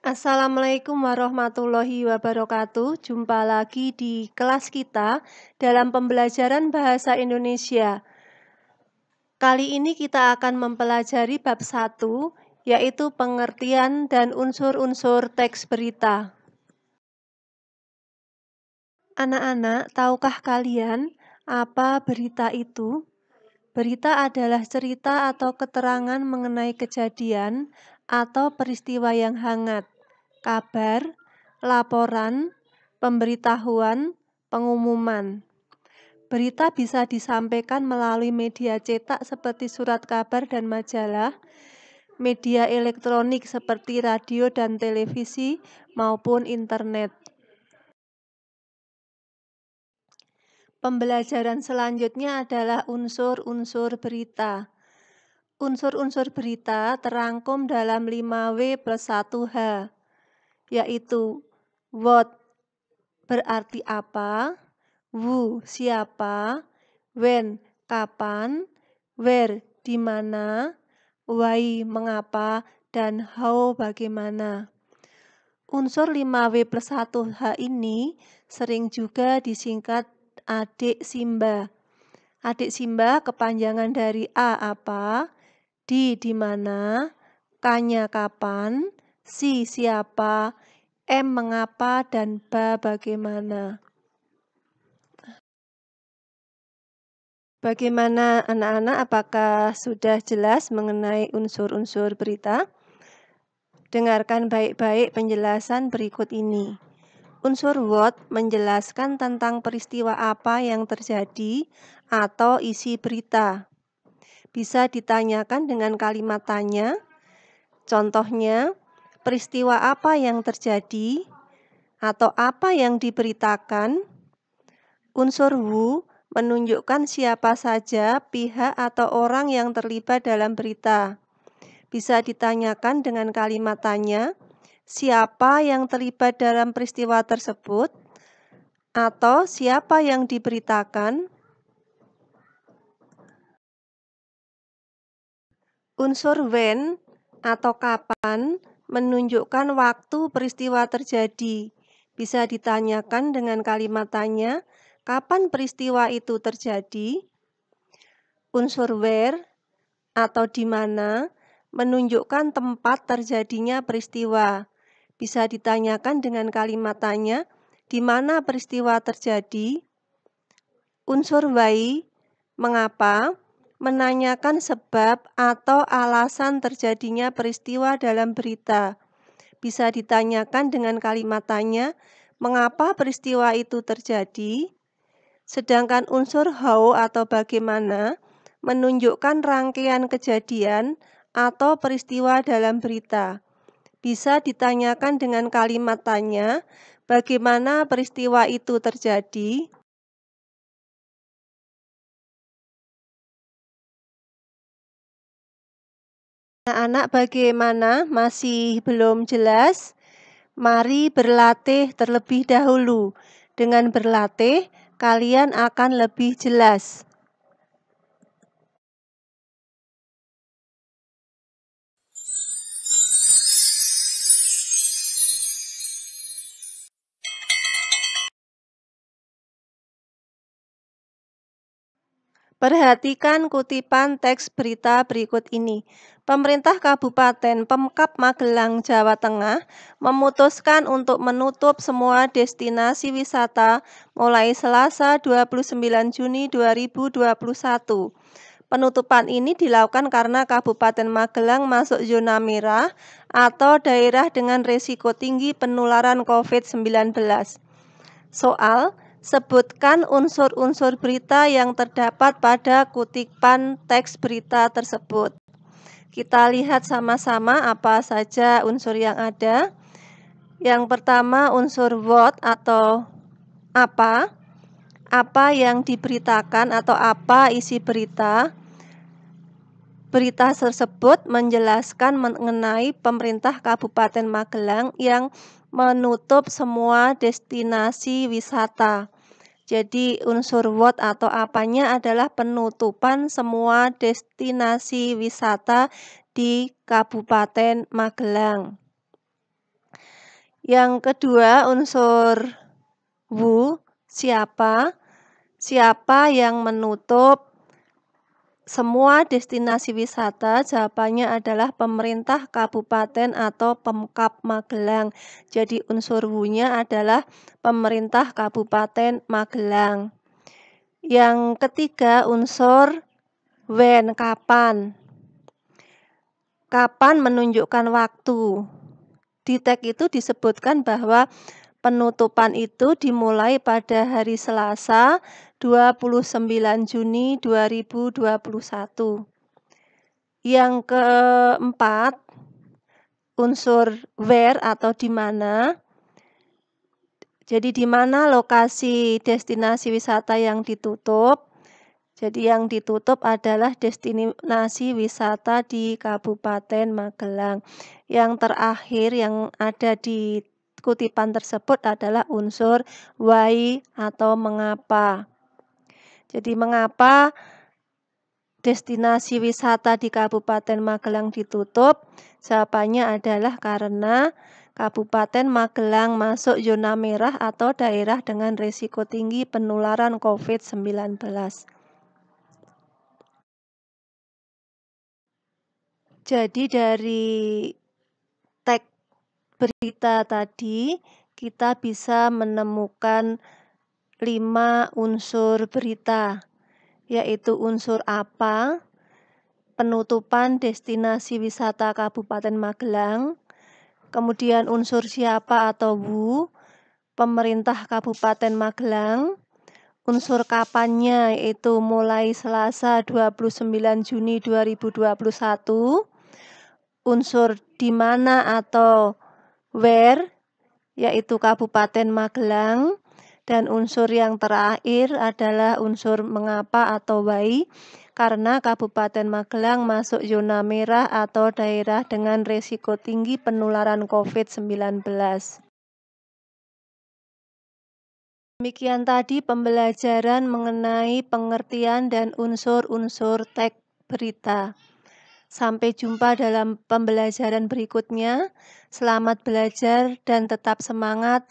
Assalamualaikum warahmatullahi wabarakatuh. Jumpa lagi di kelas kita dalam pembelajaran bahasa Indonesia. Kali ini kita akan mempelajari bab 1 yaitu pengertian dan unsur-unsur teks berita. Anak-anak, tahukah kalian apa berita itu? Berita adalah cerita atau keterangan mengenai kejadian, atau peristiwa yang hangat, kabar, laporan, pemberitahuan, pengumuman. Berita bisa disampaikan melalui media cetak seperti surat kabar dan majalah, media elektronik seperti radio dan televisi, maupun internet. Pembelajaran selanjutnya adalah unsur-unsur berita unsur-unsur berita terangkum dalam 5W plus 1H, yaitu what berarti apa, who siapa, when kapan, where di mana, why mengapa, dan how bagaimana. Unsur 5W plus 1H ini sering juga disingkat adik Simba. Adik Simba kepanjangan dari A apa, di di mana, kanya kapan, si siapa, M mengapa, dan ba bagaimana. Bagaimana anak-anak apakah sudah jelas mengenai unsur-unsur berita? Dengarkan baik-baik penjelasan berikut ini. Unsur word menjelaskan tentang peristiwa apa yang terjadi atau isi berita bisa ditanyakan dengan kalimat tanya. Contohnya, peristiwa apa yang terjadi atau apa yang diberitakan. Unsur who menunjukkan siapa saja pihak atau orang yang terlibat dalam berita. Bisa ditanyakan dengan kalimat tanya, siapa yang terlibat dalam peristiwa tersebut, atau siapa yang diberitakan, Unsur when atau kapan menunjukkan waktu peristiwa terjadi. Bisa ditanyakan dengan kalimat tanya, kapan peristiwa itu terjadi? Unsur where atau di mana menunjukkan tempat terjadinya peristiwa. Bisa ditanyakan dengan kalimat tanya, di mana peristiwa terjadi? Unsur why, mengapa? menanyakan sebab atau alasan terjadinya peristiwa dalam berita. Bisa ditanyakan dengan kalimat tanya, mengapa peristiwa itu terjadi? Sedangkan unsur how atau bagaimana menunjukkan rangkaian kejadian atau peristiwa dalam berita. Bisa ditanyakan dengan kalimat tanya, bagaimana peristiwa itu terjadi? Anak-anak bagaimana masih belum jelas? Mari berlatih terlebih dahulu. Dengan berlatih, kalian akan lebih jelas. Perhatikan kutipan teks berita berikut ini. Pemerintah Kabupaten Pemkap Magelang, Jawa Tengah memutuskan untuk menutup semua destinasi wisata mulai Selasa 29 Juni 2021. Penutupan ini dilakukan karena Kabupaten Magelang masuk zona merah atau daerah dengan risiko tinggi penularan COVID-19. Soal Sebutkan unsur-unsur berita yang terdapat pada kutipan teks berita tersebut. Kita lihat sama-sama apa saja unsur yang ada. Yang pertama unsur what atau apa. Apa yang diberitakan atau apa isi berita. Berita tersebut menjelaskan mengenai pemerintah Kabupaten Magelang yang menutup semua destinasi wisata. Jadi unsur what atau apanya adalah penutupan semua destinasi wisata di Kabupaten Magelang. Yang kedua unsur who, siapa? Siapa yang menutup semua destinasi wisata jawabannya adalah pemerintah kabupaten atau Pemkap Magelang. Jadi unsur wunya adalah pemerintah kabupaten Magelang. Yang ketiga unsur when kapan. Kapan menunjukkan waktu. Di tag itu disebutkan bahwa penutupan itu dimulai pada hari Selasa 29 Juni 2021. Yang keempat, unsur where atau di mana. Jadi di mana lokasi destinasi wisata yang ditutup? Jadi yang ditutup adalah destinasi wisata di Kabupaten Magelang. Yang terakhir yang ada di kutipan tersebut adalah unsur why atau mengapa. Jadi mengapa destinasi wisata di Kabupaten Magelang ditutup? Jawabannya adalah karena Kabupaten Magelang masuk zona merah atau daerah dengan risiko tinggi penularan COVID-19. Jadi dari tag berita tadi, kita bisa menemukan lima unsur berita, yaitu unsur apa, penutupan destinasi wisata Kabupaten Magelang, kemudian unsur siapa atau bu pemerintah Kabupaten Magelang, unsur kapannya yaitu mulai Selasa 29 Juni 2021, unsur di mana atau where yaitu Kabupaten Magelang, dan unsur yang terakhir adalah unsur mengapa atau why, karena Kabupaten Magelang masuk zona merah atau daerah dengan risiko tinggi penularan COVID-19. Demikian tadi pembelajaran mengenai pengertian dan unsur-unsur teks berita. Sampai jumpa dalam pembelajaran berikutnya. Selamat belajar dan tetap semangat.